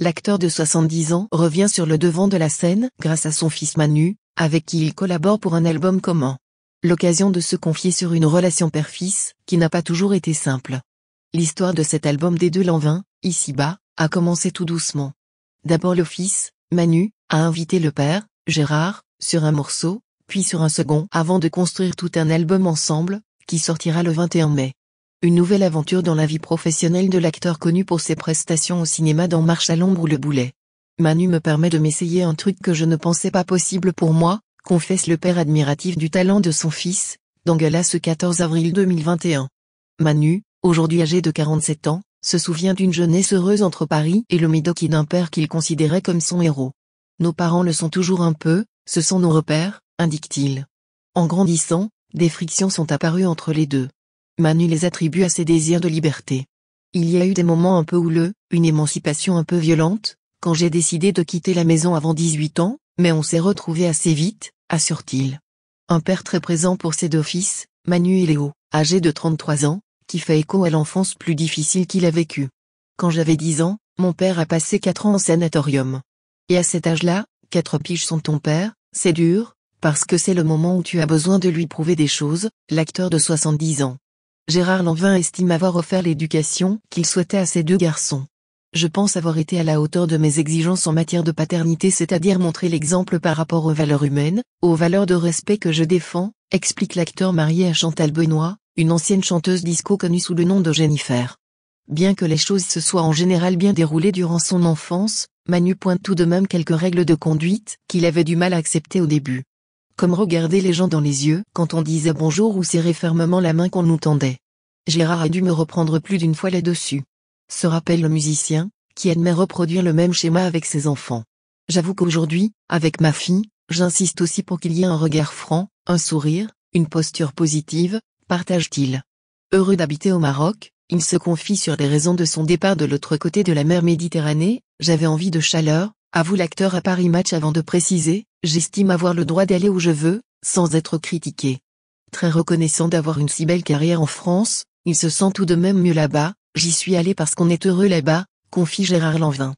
L'acteur de 70 ans revient sur le devant de la scène grâce à son fils Manu, avec qui il collabore pour un album commun. L'occasion de se confier sur une relation père-fils qui n'a pas toujours été simple. L'histoire de cet album des deux 20, ici-bas, a commencé tout doucement. D'abord le fils, Manu, a invité le père, Gérard, sur un morceau, puis sur un second avant de construire tout un album ensemble, qui sortira le 21 mai. Une nouvelle aventure dans la vie professionnelle de l'acteur connu pour ses prestations au cinéma dans Marche à l'ombre ou Le Boulet. Manu me permet de m'essayer un truc que je ne pensais pas possible pour moi, confesse le père admiratif du talent de son fils, d'Angela ce 14 avril 2021. Manu, aujourd'hui âgé de 47 ans, se souvient d'une jeunesse heureuse entre Paris et le Médoc et d'un père qu'il considérait comme son héros. Nos parents le sont toujours un peu, ce sont nos repères, indique-t-il. En grandissant, des frictions sont apparues entre les deux. Manu les attribue à ses désirs de liberté. Il y a eu des moments un peu houleux, une émancipation un peu violente, quand j'ai décidé de quitter la maison avant 18 ans, mais on s'est retrouvé assez vite, assure-t-il. Un père très présent pour ses deux fils, Manu et Léo, âgés de 33 ans, qui fait écho à l'enfance plus difficile qu'il a vécue. Quand j'avais 10 ans, mon père a passé 4 ans en sanatorium. Et à cet âge-là, 4 piges sont ton père, c'est dur, parce que c'est le moment où tu as besoin de lui prouver des choses, l'acteur de 70 ans. Gérard Lanvin estime avoir offert l'éducation qu'il souhaitait à ses deux garçons. Je pense avoir été à la hauteur de mes exigences en matière de paternité, c'est-à-dire montrer l'exemple par rapport aux valeurs humaines, aux valeurs de respect que je défends, explique l'acteur marié à Chantal Benoît, une ancienne chanteuse disco connue sous le nom de Jennifer. Bien que les choses se soient en général bien déroulées durant son enfance, Manu pointe tout de même quelques règles de conduite qu'il avait du mal à accepter au début comme regarder les gens dans les yeux quand on disait bonjour ou serrer fermement la main qu'on nous tendait. Gérard a dû me reprendre plus d'une fois là-dessus. Se rappelle le musicien, qui admet reproduire le même schéma avec ses enfants. J'avoue qu'aujourd'hui, avec ma fille, j'insiste aussi pour qu'il y ait un regard franc, un sourire, une posture positive, partage-t-il. Heureux d'habiter au Maroc, il se confie sur les raisons de son départ de l'autre côté de la mer Méditerranée, j'avais envie de chaleur, avoue l'acteur à Paris Match avant de préciser, J'estime avoir le droit d'aller où je veux, sans être critiqué. Très reconnaissant d'avoir une si belle carrière en France, il se sent tout de même mieux là-bas, j'y suis allé parce qu'on est heureux là-bas, confie Gérard Lanvin.